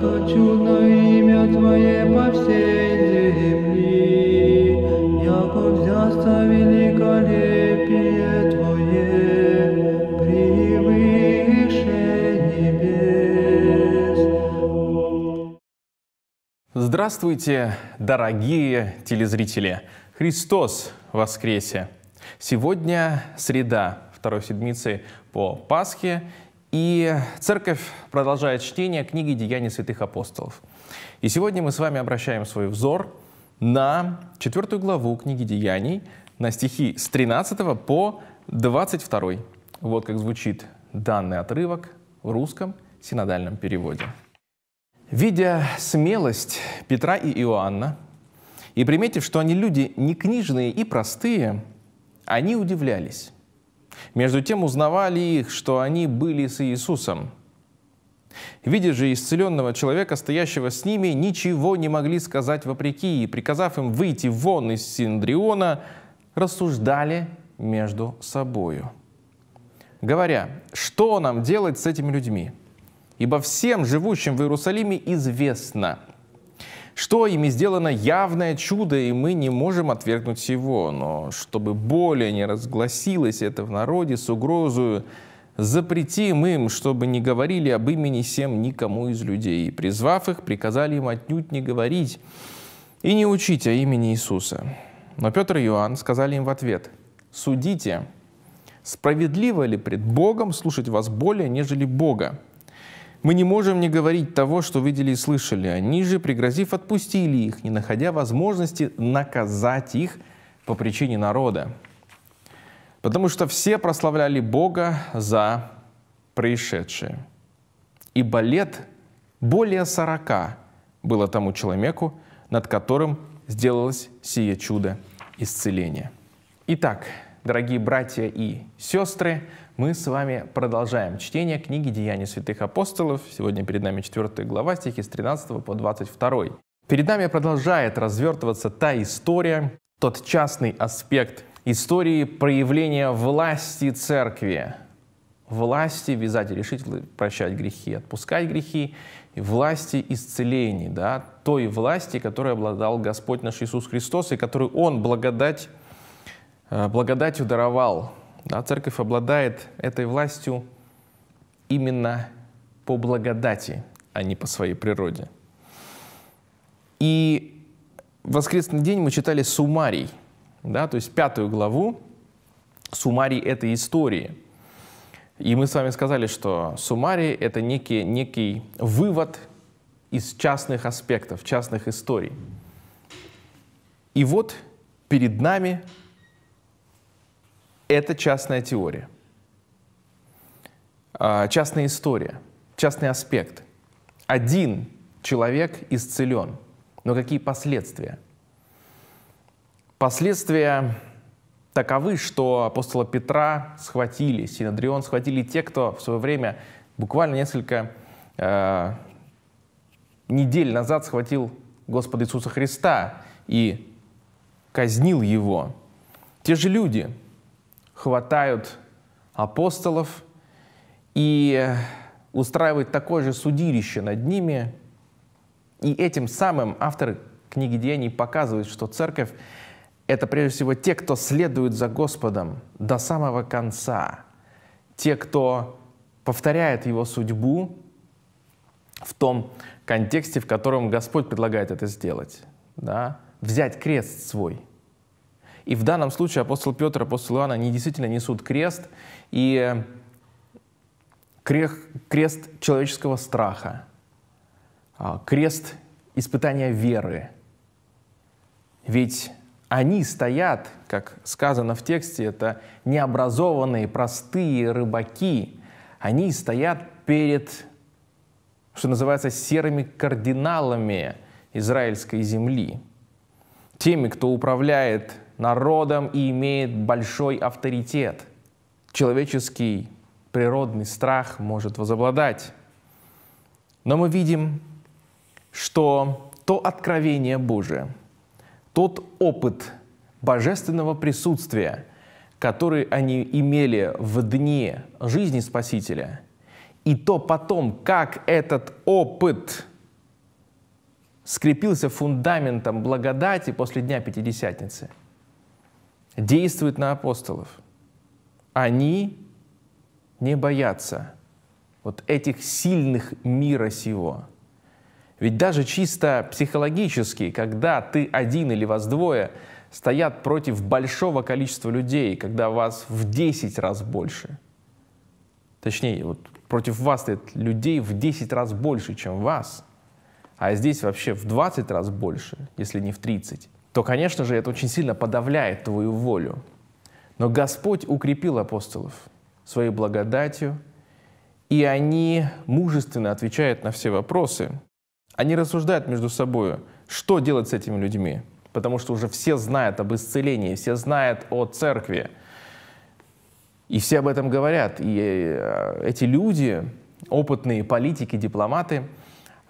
хочу на имя Твое по всей земли, яко взяста великолепие Твое, превыше небес. Здравствуйте, дорогие телезрители! Христос воскресе! Сегодня среда, второй седмицы по Пасхе, и церковь продолжает чтение книги «Деяния святых апостолов». И сегодня мы с вами обращаем свой взор на четвертую главу книги «Деяний», на стихи с 13 по 22. Вот как звучит данный отрывок в русском синодальном переводе. «Видя смелость Петра и Иоанна, и приметив, что они люди не книжные и простые, они удивлялись». Между тем узнавали их, что они были с Иисусом. Видя же исцеленного человека, стоящего с ними, ничего не могли сказать вопреки, и, приказав им выйти вон из Синдриона, рассуждали между собою, говоря, что нам делать с этими людьми? Ибо всем живущим в Иерусалиме известно – что ими сделано явное чудо, и мы не можем отвергнуть его. Но чтобы более не разгласилось это в народе с угрозою, запретим им, чтобы не говорили об имени всем никому из людей. И, призвав их, приказали им отнюдь не говорить и не учить о имени Иисуса. Но Петр и Иоанн сказали им в ответ, «Судите, справедливо ли пред Богом слушать вас более, нежели Бога?» Мы не можем не говорить того, что видели и слышали. Они же, пригрозив, отпустили их, не находя возможности наказать их по причине народа. Потому что все прославляли Бога за происшедшее. Ибо лет более сорока было тому человеку, над которым сделалось сие чудо исцеления. Итак, дорогие братья и сестры, мы с вами продолжаем чтение книги «Деяния святых апостолов». Сегодня перед нами 4 глава, стихи с 13 по 22. Перед нами продолжает развертываться та история, тот частный аспект истории проявления власти церкви. Власти вязать и решить, прощать грехи, отпускать грехи, и власти исцелений, да, той власти, которой обладал Господь наш Иисус Христос, и которую Он благодать, э, благодатью даровал да, церковь обладает этой властью именно по благодати, а не по своей природе. И в воскресный день мы читали Сумарий, да, то есть пятую главу, Сумарий этой истории. И мы с вами сказали, что Сумарий это некий, некий вывод из частных аспектов, частных историй. И вот перед нами это частная теория, а, частная история, частный аспект. Один человек исцелен, но какие последствия? Последствия таковы, что апостола Петра схватили, Синодрион схватили те, кто в свое время буквально несколько э, недель назад схватил Господа Иисуса Христа и казнил его. Те же люди – хватают апостолов и устраивают такое же судилище над ними. И этим самым автор книги Деяний показывает, что церковь — это прежде всего те, кто следует за Господом до самого конца, те, кто повторяет его судьбу в том контексте, в котором Господь предлагает это сделать, да? взять крест свой — и в данном случае апостол Петр, апостол Иоанн, они действительно несут крест, и крех крест человеческого страха, а, крест испытания веры. Ведь они стоят, как сказано в тексте, это необразованные, простые рыбаки, они стоят перед, что называется, серыми кардиналами израильской земли, теми, кто управляет народом и имеет большой авторитет. Человеческий природный страх может возобладать. Но мы видим, что то откровение Божие, тот опыт божественного присутствия, который они имели в дни жизни Спасителя, и то потом, как этот опыт скрепился фундаментом благодати после Дня Пятидесятницы – действует на апостолов. Они не боятся вот этих сильных мира сего. Ведь даже чисто психологически, когда ты один или вас двое, стоят против большого количества людей, когда вас в 10 раз больше. Точнее, вот против вас стоит людей в 10 раз больше, чем вас. А здесь вообще в 20 раз больше, если не в 30 то, конечно же, это очень сильно подавляет твою волю. Но Господь укрепил апостолов своей благодатью, и они мужественно отвечают на все вопросы. Они рассуждают между собой, что делать с этими людьми, потому что уже все знают об исцелении, все знают о церкви, и все об этом говорят. И э, эти люди, опытные политики, дипломаты,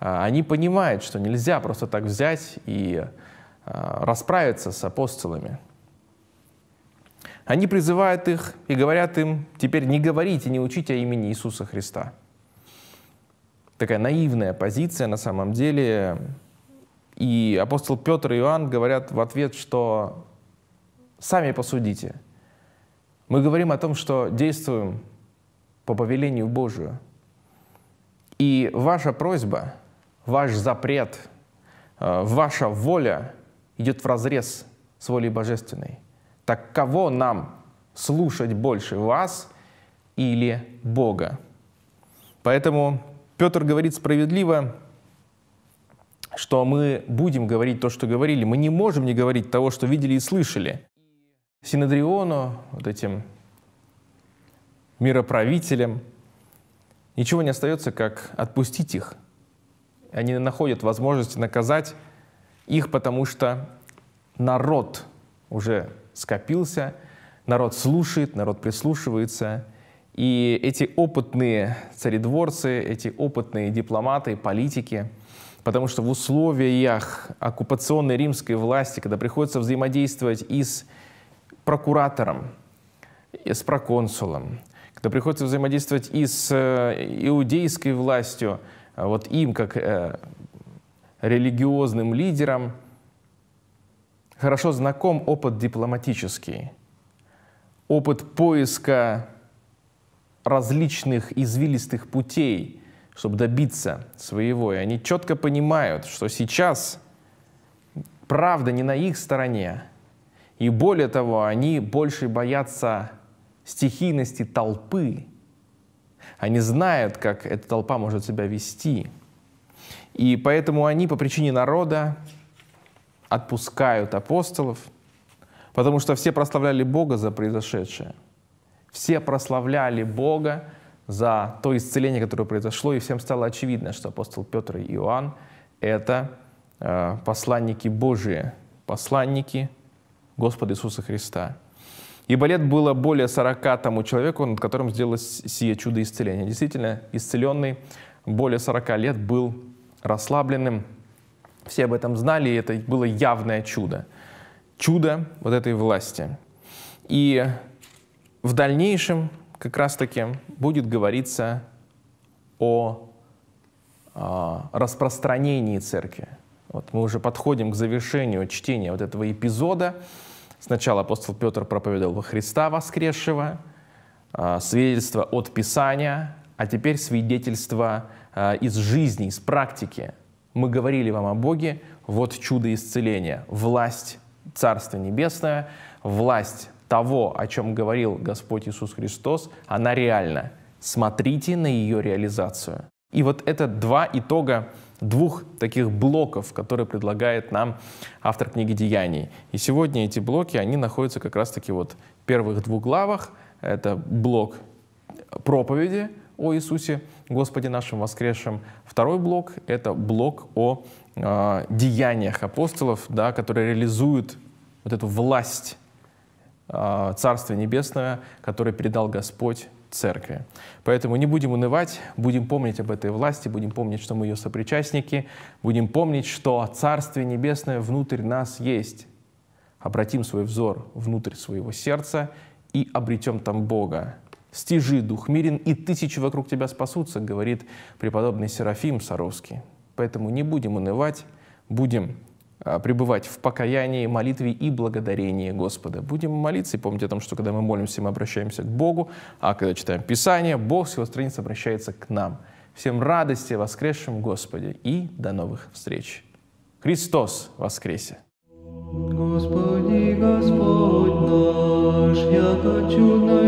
а, они понимают, что нельзя просто так взять и Э, расправиться с апостолами. Они призывают их и говорят им, теперь не говорите, не учите о имени Иисуса Христа. Такая наивная позиция на самом деле. И апостол Петр и Иоанн говорят в ответ, что сами посудите. Мы говорим о том, что действуем по повелению Божию. И ваша просьба, ваш запрет, э, ваша воля – идет в разрез с волей божественной. Так кого нам слушать больше, вас или Бога? Поэтому Петр говорит справедливо, что мы будем говорить то, что говорили. Мы не можем не говорить того, что видели и слышали. Синодриону, вот этим мироправителям, ничего не остается, как отпустить их. Они находят возможность наказать их, потому что народ уже скопился, народ слушает, народ прислушивается. И эти опытные царедворцы, эти опытные дипломаты, политики, потому что в условиях оккупационной римской власти, когда приходится взаимодействовать и с прокуратором, и с проконсулом, когда приходится взаимодействовать и с э, иудейской властью, э, вот им, как э, религиозным лидером, хорошо знаком опыт дипломатический, опыт поиска различных извилистых путей, чтобы добиться своего. И они четко понимают, что сейчас правда не на их стороне. И более того, они больше боятся стихийности толпы. Они знают, как эта толпа может себя вести – и поэтому они по причине народа отпускают апостолов, потому что все прославляли Бога за произошедшее. Все прославляли Бога за то исцеление, которое произошло, и всем стало очевидно, что апостол Петр и Иоанн — это э, посланники Божии, посланники Господа Иисуса Христа. Ибо лет было более сорока тому человеку, над которым сделалось сие чудо исцеления. Действительно, исцеленный более сорока лет был расслабленным. Все об этом знали, и это было явное чудо. Чудо вот этой власти. И в дальнейшем как раз-таки будет говориться о, о а, распространении церкви. Вот мы уже подходим к завершению чтения вот этого эпизода. Сначала апостол Петр проповедовал во Христа воскресшего, а, свидетельство от Писания, а теперь свидетельство Э, из жизни, из практики. Мы говорили вам о Боге, вот чудо исцеления, власть Царства Небесное, власть того, о чем говорил Господь Иисус Христос, она реальна. Смотрите на ее реализацию. И вот это два итога двух таких блоков, которые предлагает нам автор книги «Деяний». И сегодня эти блоки, они находятся как раз-таки вот в первых двух главах. Это блок проповеди, о Иисусе Господе нашем воскресшем. Второй блок — это блок о э, деяниях апостолов, да, которые реализуют вот эту власть э, Царства Небесного, которое передал Господь церкви. Поэтому не будем унывать, будем помнить об этой власти, будем помнить, что мы ее сопричастники, будем помнить, что Царствие Небесное внутрь нас есть. Обратим свой взор внутрь своего сердца и обретем там Бога стяжи дух мирен, и тысячи вокруг тебя спасутся, говорит преподобный Серафим Саровский. Поэтому не будем унывать, будем а, пребывать в покаянии, молитве и благодарении Господа. Будем молиться и помнить о том, что когда мы молимся, мы обращаемся к Богу, а когда читаем Писание, Бог с его страниц обращается к нам. Всем радости воскресшим Господе и до новых встреч. Христос воскресе! Господи, Господь наш, яко чудно